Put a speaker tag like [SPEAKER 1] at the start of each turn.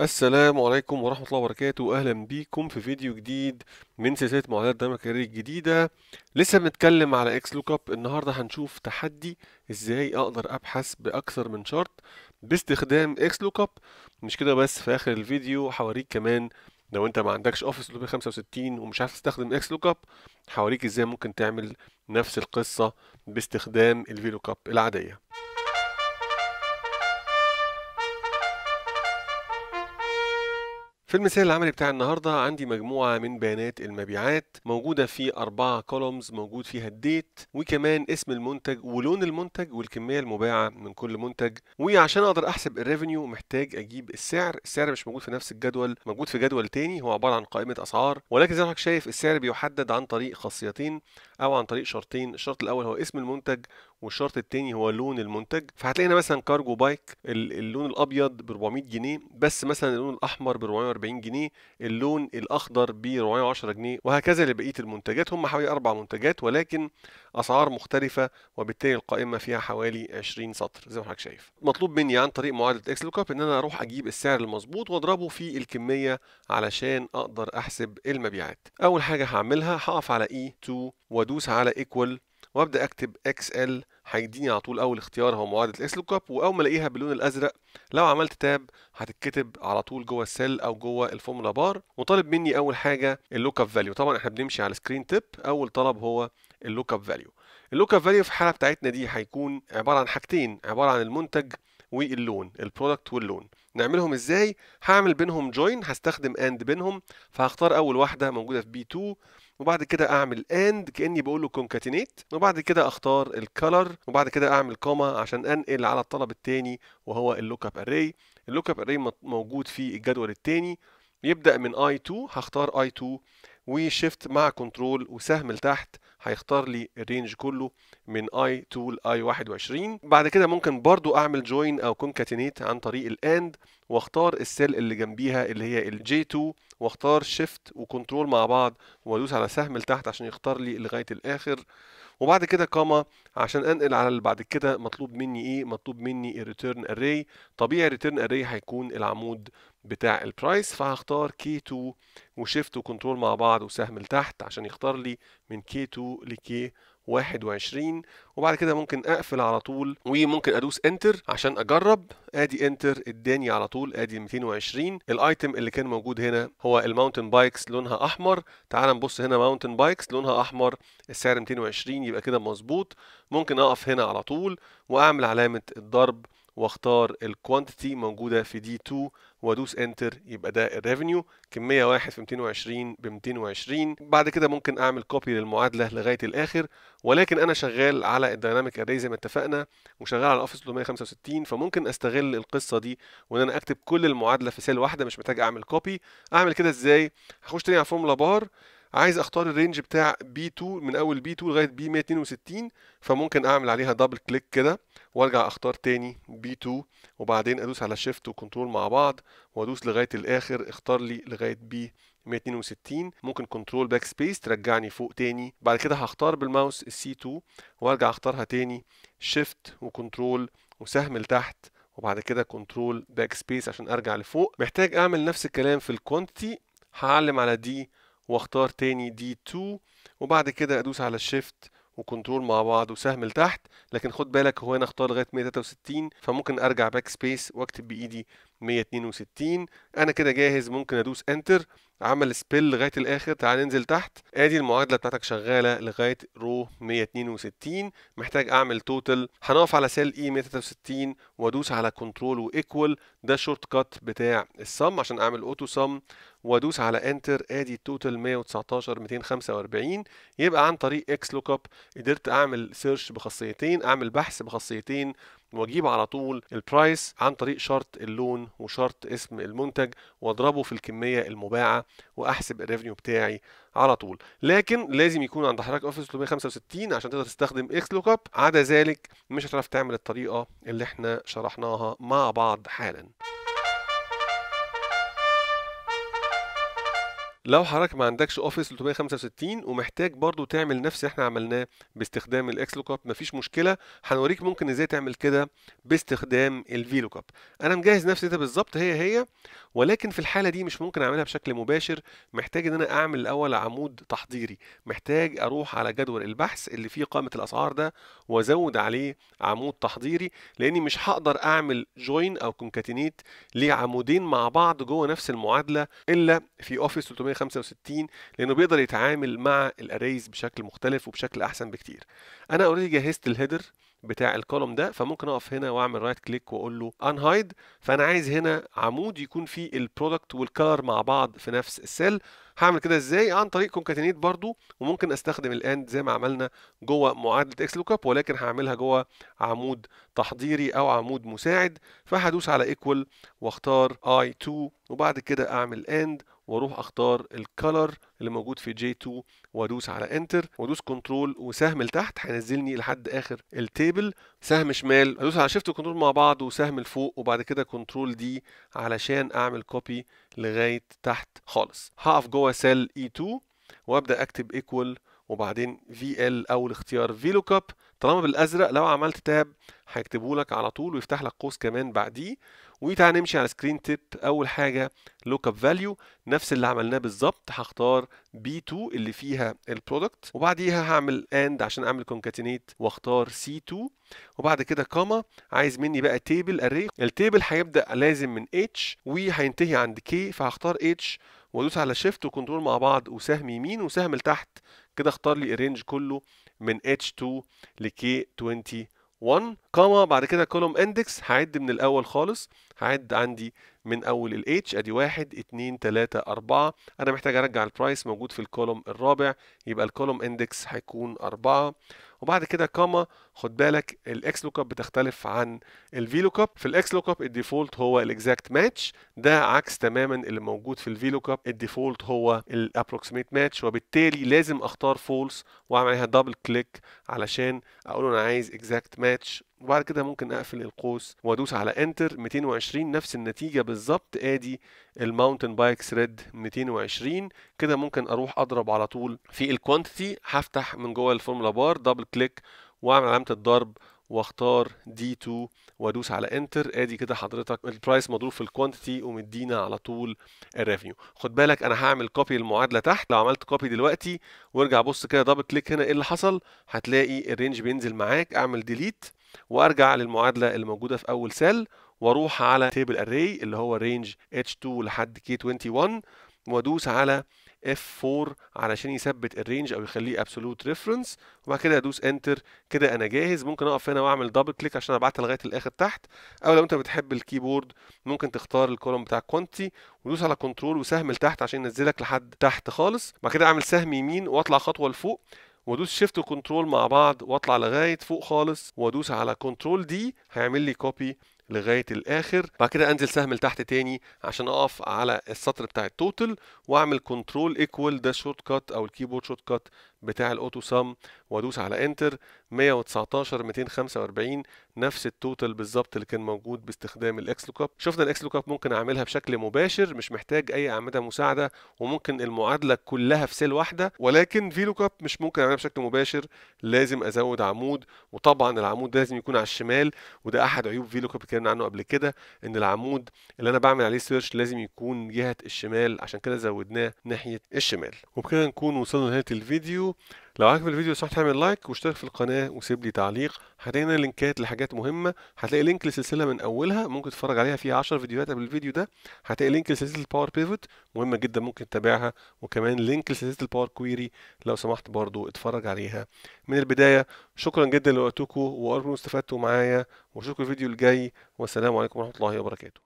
[SPEAKER 1] السلام عليكم ورحمة الله وبركاته أهلا بيكم في فيديو جديد من سلسلة معادلات دايما كارير الجديدة لسه بنتكلم على اكس لوك اب النهاردة هنشوف تحدي ازاي اقدر ابحث باكثر من شرط باستخدام اكس لوك اب مش كده بس في اخر الفيديو هوريك كمان لو انت ما عندكش اوفيس 365 ومش عارف تستخدم اكس لوك اب هوريك ازاي ممكن تعمل نفس القصة باستخدام الفيلوك اب العادية في المثال العملي بتاع النهارده عندي مجموعه من بيانات المبيعات موجوده في اربعه كولومز موجود فيها الديت وكمان اسم المنتج ولون المنتج والكميه المباعه من كل منتج وعشان اقدر احسب الريفينيو محتاج اجيب السعر السعر مش موجود في نفس الجدول موجود في جدول تاني هو عباره عن قائمه اسعار ولكن زي ما حضرتك شايف السعر بيحدد عن طريق خاصيتين او عن طريق شرطين الشرط الاول هو اسم المنتج والشرط التاني هو لون المنتج فهتلاقينا مثلا كارجو بايك اللون الابيض ب 400 جنيه بس مثلا اللون الاحمر ب 440 جنيه اللون الاخضر ب 410 جنيه وهكذا لبقيه المنتجات هم حوالي اربع منتجات ولكن اسعار مختلفه وبالتالي القائمه فيها حوالي 20 سطر زي ما حضرتك شايف مطلوب مني عن طريق معادله اكس لوك اب ان انا اروح اجيب السعر المظبوط واضربه في الكميه علشان اقدر احسب المبيعات اول حاجه هعملها هقف على اي e 2 وادوس على ايكوال وابدا اكتب اكس ال هيديني على طول اول اختيار هو معادله الاس لوك اب واول ما الاقيها باللون الازرق لو عملت تاب هتتكتب على طول جوه السيل او جوه الفورمولا بار وطالب مني اول حاجه اللوك اب فاليو طبعا احنا بنمشي على سكرين تيب اول طلب هو اللوك اب فاليو اللوك اب فاليو في الحاله بتاعتنا دي هيكون عباره عن حاجتين عباره عن المنتج واللون البرودكت واللون نعملهم ازاي هعمل بينهم جوين هستخدم اند بينهم فهختار اول واحده موجوده في بي 2 وبعد كده اعمل اند كاني بقول له كونكاتينيت وبعد كده اختار الكالر وبعد كده اعمل كوما عشان انقل على الطلب الثاني وهو اللوك اب اري اللوك اب اري موجود في الجدول الثاني يبدا من اي 2 هختار اي 2 وشيفت مع كنترول وسهم لتحت هيختار لي الرينج كله من اي تو اي 21 بعد كده ممكن برضو اعمل جوين او كونكاتينيت عن طريق الاند واختار السيل اللي جنبيها اللي هي الجي 2 واختار شيفت وكنترول مع بعض وادوس على سهم لتحت عشان يختار لي لغايه الاخر وبعد كده كاما عشان انقل على اللي بعد كده مطلوب مني ايه مطلوب مني الريتيرن اري طبيعي الريتيرن اري هيكون العمود بتاع البرايس فهختار كي 2 وشيفت وكنترول مع بعض وسهم لتحت عشان يختار لي من كي 2 لكي 21 وبعد كده ممكن اقفل على طول وممكن ادوس انتر عشان اجرب ادي انتر اداني على طول ادي 220 الايتم اللي كان موجود هنا هو الماونتن بايكس لونها احمر تعال نبص هنا ماونتن بايكس لونها احمر السعر 220 يبقى كده مظبوط ممكن اقف هنا على طول واعمل علامه الضرب واختار الكوانتيتي موجوده في دي 2 وادوس انتر يبقى ده الريفنيو كميه 1 في 220 ب 220 بعد كده ممكن اعمل كوبي للمعادله لغايه الاخر ولكن انا شغال على الديناميك اري زي ما اتفقنا وشغال على الاوفيس 365 فممكن استغل القصه دي وان انا اكتب كل المعادله في سيل واحده مش محتاج اعمل كوبي اعمل كده ازاي هخش تاني على فورمولا بار عايز اختار الرينج بتاع بي 2 من اول بي 2 لغايه بي 162 فممكن اعمل عليها دبل كليك كده وارجع اختار تاني بي 2 وبعدين ادوس على شيفت وكنترول مع بعض وادوس لغايه الاخر اختار لي لغايه بي 162 ممكن كنترول باك سبيس ترجعني فوق تاني بعد كده هختار بالماوس السي 2 وارجع اختارها تاني شيفت وكنترول وسهم لتحت وبعد كده كنترول باك سبيس عشان ارجع لفوق محتاج اعمل نفس الكلام في الكوانتيتي هعلم على دي واختار تاني دي 2 وبعد كده ادوس على الشيفت وكنترول مع بعض وسهم لتحت لكن خد بالك هو انا اختار لغايه 163 فممكن ارجع باك سبيس واكتب بايدي 162 انا كده جاهز ممكن ادوس انتر عمل سبيل لغايه الاخر تعال ننزل تحت ادي المعادله بتاعتك شغاله لغايه رو 162 محتاج اعمل توتال هنقف على سيل اي 163 وادوس على كنترول وايكوال ده الشورت كات بتاع السم عشان اعمل اوتو سم وادوس على انتر ادي التوتال 119 245 يبقى عن طريق اكس لوك اب قدرت اعمل سيرش بخاصيتين اعمل بحث بخاصيتين واجيب على طول البرايس عن طريق شرط اللون وشرط اسم المنتج واضربه في الكميه المباعه واحسب الريفنيو بتاعي على طول لكن لازم يكون عند حضرتك اوفيس 365 عشان تقدر تستخدم اكس لوك اب عدا ذلك مش هتعرف تعمل الطريقه اللي احنا شرحناها مع بعض حالا لو حضرتك ما عندكش اوفيس 365 ومحتاج برضو تعمل نفس اللي احنا عملناه باستخدام الاكس لوك اب مفيش مشكله هنوريك ممكن ازاي تعمل كده باستخدام الفي لوك اب انا مجهز نفس ده بالظبط هي هي ولكن في الحاله دي مش ممكن اعملها بشكل مباشر محتاج ان انا اعمل الاول عمود تحضيري محتاج اروح على جدول البحث اللي فيه قائمه الاسعار ده وازود عليه عمود تحضيري لاني مش هقدر اعمل جوين او كونكاتينيت لعمودين مع بعض جوه نفس المعادله الا في اوفيس 365 لانه بيقدر يتعامل مع الاريز بشكل مختلف وبشكل احسن بكتير انا اوريدي جهزت الهيدر بتاع الكولوم ده فممكن اقف هنا واعمل رايت كليك واقول له انهايد فانا عايز هنا عمود يكون فيه البرودكت والكلر مع بعض في نفس السيل هعمل كده ازاي عن طريق كونكاتينيت برضو وممكن استخدم الاند زي ما عملنا جوه معادله اكس لوك اب ولكن هعملها جوه عمود تحضيري او عمود مساعد فهدوس على ايكوال واختار اي 2 وبعد كده اعمل اند واروح اختار الكالر اللي موجود في جي 2 وادوس على انتر وادوس كنترول وسهم لتحت هينزلني لحد اخر التيبل سهم شمال هدوس على شيفت كنترول مع بعض وسهم لفوق وبعد كده كنترول دي علشان اعمل كوبي لغايه تحت خالص هقف جوه سيل E2 وابدا اكتب ايكوال وبعدين VL او الاختيار VLOOKUP طالما بالازرق لو عملت تاب هيكتبه لك على طول ويفتح لك قوس كمان بعديه وتعالى نمشي على سكرين تيب اول حاجه لوك اب فاليو نفس اللي عملناه بالظبط هختار بي 2 اللي فيها البرودكت وبعديها هعمل اند عشان اعمل كونكاتينيت واختار سي 2 وبعد كده كاما عايز مني بقى تيبل اري التيبل هيبدا لازم من اتش وهينتهي عند كي فهختار اتش وادوس على شيفت وكنترول مع بعض وسهم يمين وسهم لتحت كده اختار لي الرينج كله من اتش 2 لكي 20 1 كوما بعد كده كولوم اندكس هعد من الاول خالص هعد عندي من اول ال H ادي 1 2 3 4 انا محتاج ارجع البرايس موجود في الكولوم الرابع يبقى الكولوم اندكس هيكون 4 وبعد كده كاما خد بالك الاكس لوك اب بتختلف عن الفي لوك اب في الاكس لوك اب الديفولت هو الاكزاكت ماتش ده عكس تماما اللي موجود في الفي لوك اب الديفولت هو الابروكسيميت ماتش وبالتالي لازم اختار فولس واعمل عليها دبل كليك علشان اقول انا عايز اكزاكت ماتش وبعد كده ممكن اقفل القوس وادوس على انتر 220 نفس النتيجه بالظبط ادي الماونتن بايك ثريد 220 كده ممكن اروح اضرب على طول في الكوانتيتي هفتح من جوه الفورمولا بار دبل كليك واعمل علامه الضرب واختار دي 2 وادوس على انتر ادي كده حضرتك البرايس مضروب في الكوانتيتي ومدينا على طول الريفنيو خد بالك انا هعمل كوبي المعادله تحت لو عملت كوبي دلوقتي وارجع بص كده دبل كليك هنا ايه اللي حصل هتلاقي الرينج بينزل معاك اعمل ديليت وارجع للمعادله اللي موجوده في اول سيل واروح على تيبل اري اللي هو رينج H2 لحد K21 وادوس على F4 علشان يثبت الرينج او يخليه ابسولوت ريفرنس وبعد كده ادوس انتر كده انا جاهز ممكن اقف هنا واعمل دبل كليك عشان ابعتها لغايه الاخر تحت او لو انت بتحب الكيبورد ممكن تختار الكولوم بتاع كوانتي ودوس على كنترول وسهم لتحت عشان ينزلك لحد تحت خالص بعد كده اعمل سهم يمين واطلع خطوه لفوق وادوس شيفت وكنترول مع بعض واطلع لغايه فوق خالص وادوس على كنترول دي هيعمل لي كوبي لغايه الاخر بعد كده انزل سهم لتحت تاني عشان اقف على السطر بتاع التوتال واعمل كنترول ايكوال ده شورت كات او الكيبورد شورت كات بتاع الاوتو سام وادوس على انتر 119 245 نفس التوتال بالظبط اللي كان موجود باستخدام الاكس لوك اب شفنا الاكس لوك اب ممكن اعملها بشكل مباشر مش محتاج اي اعمده مساعده وممكن المعادله كلها في سيل واحده ولكن في لوك اب مش ممكن اعملها بشكل مباشر لازم ازود عمود وطبعا العمود ده لازم يكون على الشمال وده احد عيوب في لوك اب اتكلمنا عنه قبل كده ان العمود اللي انا بعمل عليه سيرش لازم يكون جهه الشمال عشان كده زودناه ناحيه الشمال وبكده نكون وصلنا لنهايه الفيديو لو عجبك الفيديو صح تعمل لايك واشترك في القناه وسيب لي تعليق هتلاقي لينكات لحاجات مهمه هتلاقي لينك للسلسله من اولها ممكن تتفرج عليها فيها 10 فيديوهات قبل الفيديو ده هتلاقي لينك لسلسله الباور بيفوت مهمه جدا ممكن تتابعها وكمان لينك لسلسله الباور كويري لو سمحت برضو اتفرج عليها من البدايه شكرا جدا لوقتكم وارجو استفدتوا معايا واشوفكم الفيديو الجاي والسلام عليكم ورحمه الله وبركاته